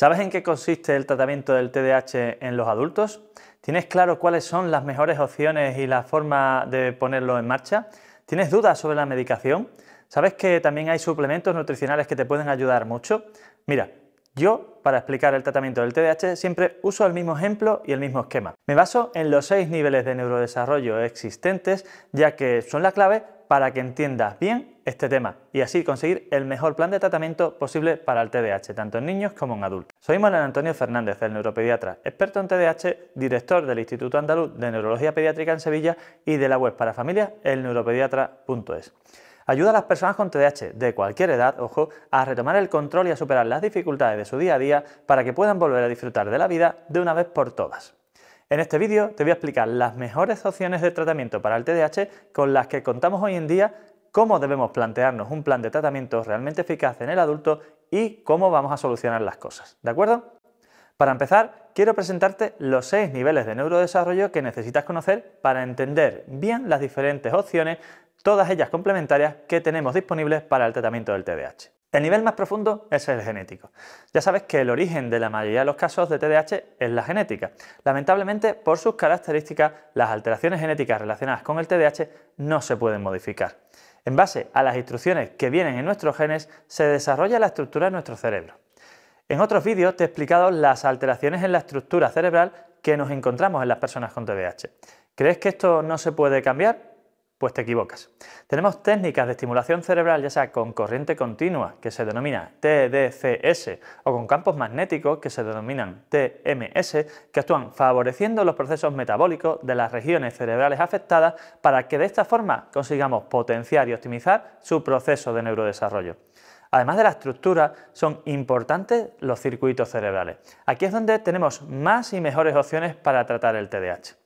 ¿Sabes en qué consiste el tratamiento del TDAH en los adultos? ¿Tienes claro cuáles son las mejores opciones y la forma de ponerlo en marcha? ¿Tienes dudas sobre la medicación? ¿Sabes que también hay suplementos nutricionales que te pueden ayudar mucho? Mira, yo, para explicar el tratamiento del TDAH, siempre uso el mismo ejemplo y el mismo esquema. Me baso en los seis niveles de neurodesarrollo existentes, ya que son la clave para que entiendas bien este tema y así conseguir el mejor plan de tratamiento posible para el TDAH, tanto en niños como en adultos. Soy Manuel Antonio Fernández, el neuropediatra, experto en TDAH, director del Instituto Andaluz de Neurología Pediátrica en Sevilla y de la web para familias elneuropediatra.es. Ayuda a las personas con TDAH de cualquier edad, ojo, a retomar el control y a superar las dificultades de su día a día para que puedan volver a disfrutar de la vida de una vez por todas. En este vídeo te voy a explicar las mejores opciones de tratamiento para el TDAH con las que contamos hoy en día, cómo debemos plantearnos un plan de tratamiento realmente eficaz en el adulto y cómo vamos a solucionar las cosas. ¿De acuerdo? Para empezar, quiero presentarte los seis niveles de neurodesarrollo que necesitas conocer para entender bien las diferentes opciones, todas ellas complementarias, que tenemos disponibles para el tratamiento del TDAH. El nivel más profundo es el genético. Ya sabes que el origen de la mayoría de los casos de TDAH es la genética. Lamentablemente, por sus características, las alteraciones genéticas relacionadas con el TDAH no se pueden modificar. En base a las instrucciones que vienen en nuestros genes, se desarrolla la estructura de nuestro cerebro. En otros vídeos te he explicado las alteraciones en la estructura cerebral que nos encontramos en las personas con TDAH. ¿Crees que esto no se puede cambiar? pues te equivocas. Tenemos técnicas de estimulación cerebral, ya sea con corriente continua, que se denomina TDCS, o con campos magnéticos, que se denominan TMS, que actúan favoreciendo los procesos metabólicos de las regiones cerebrales afectadas para que de esta forma consigamos potenciar y optimizar su proceso de neurodesarrollo. Además de la estructura, son importantes los circuitos cerebrales. Aquí es donde tenemos más y mejores opciones para tratar el TDAH.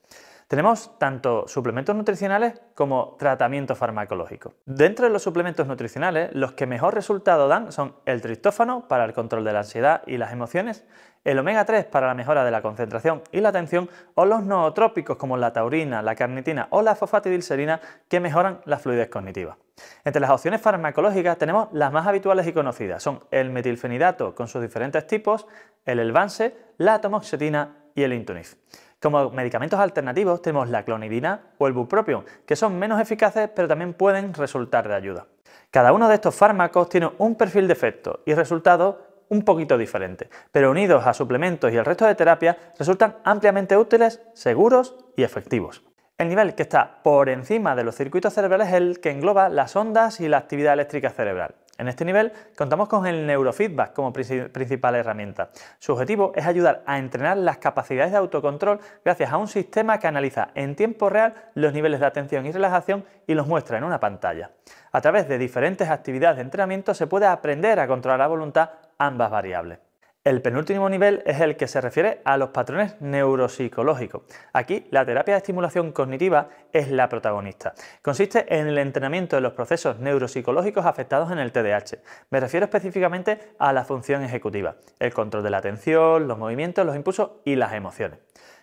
Tenemos tanto suplementos nutricionales como tratamiento farmacológico. Dentro de los suplementos nutricionales, los que mejor resultado dan son el tristófano para el control de la ansiedad y las emociones, el omega 3 para la mejora de la concentración y la atención, o los nootrópicos como la taurina, la carnitina o la fosfatidilserina que mejoran la fluidez cognitiva. Entre las opciones farmacológicas tenemos las más habituales y conocidas, son el metilfenidato con sus diferentes tipos, el elvanse, la atomoxetina y el intunif. Como medicamentos alternativos tenemos la clonidina o el bupropion, que son menos eficaces pero también pueden resultar de ayuda. Cada uno de estos fármacos tiene un perfil de efecto y resultado un poquito diferente, pero unidos a suplementos y el resto de terapias resultan ampliamente útiles, seguros y efectivos. El nivel que está por encima de los circuitos cerebrales es el que engloba las ondas y la actividad eléctrica cerebral. En este nivel contamos con el neurofeedback como principal herramienta. Su objetivo es ayudar a entrenar las capacidades de autocontrol gracias a un sistema que analiza en tiempo real los niveles de atención y relajación y los muestra en una pantalla. A través de diferentes actividades de entrenamiento se puede aprender a controlar la voluntad ambas variables. El penúltimo nivel es el que se refiere a los patrones neuropsicológicos. Aquí la terapia de estimulación cognitiva es la protagonista. Consiste en el entrenamiento de los procesos neuropsicológicos afectados en el TDAH. Me refiero específicamente a la función ejecutiva, el control de la atención, los movimientos, los impulsos y las emociones.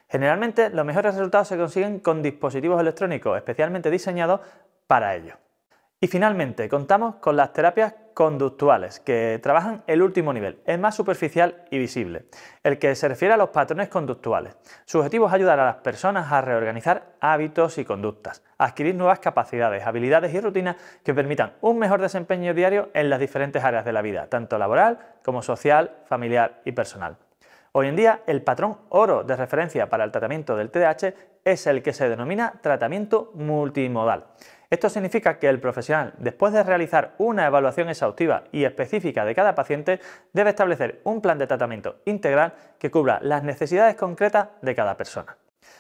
Generalmente los mejores resultados se consiguen con dispositivos electrónicos especialmente diseñados para ello. Y finalmente contamos con las terapias conductuales, que trabajan el último nivel, es más superficial y visible, el que se refiere a los patrones conductuales. Su objetivo es ayudar a las personas a reorganizar hábitos y conductas, adquirir nuevas capacidades, habilidades y rutinas que permitan un mejor desempeño diario en las diferentes áreas de la vida, tanto laboral como social, familiar y personal. Hoy en día, el patrón oro de referencia para el tratamiento del TDAH es el que se denomina tratamiento multimodal. Esto significa que el profesional, después de realizar una evaluación exhaustiva y específica de cada paciente, debe establecer un plan de tratamiento integral que cubra las necesidades concretas de cada persona.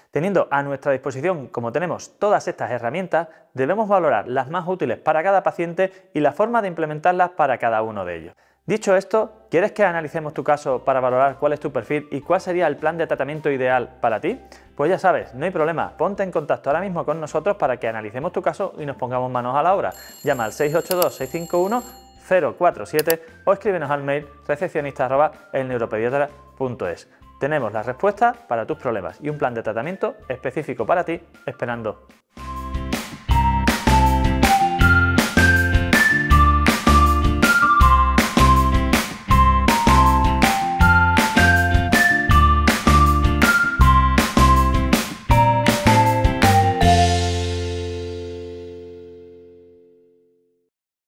Teniendo a nuestra disposición, como tenemos, todas estas herramientas, debemos valorar las más útiles para cada paciente y la forma de implementarlas para cada uno de ellos. Dicho esto, ¿quieres que analicemos tu caso para valorar cuál es tu perfil y cuál sería el plan de tratamiento ideal para ti? Pues ya sabes, no hay problema, ponte en contacto ahora mismo con nosotros para que analicemos tu caso y nos pongamos manos a la obra. Llama al 682-651-047 o escríbenos al mail recepcionista.elneuropediatra.es. Tenemos la respuesta para tus problemas y un plan de tratamiento específico para ti esperando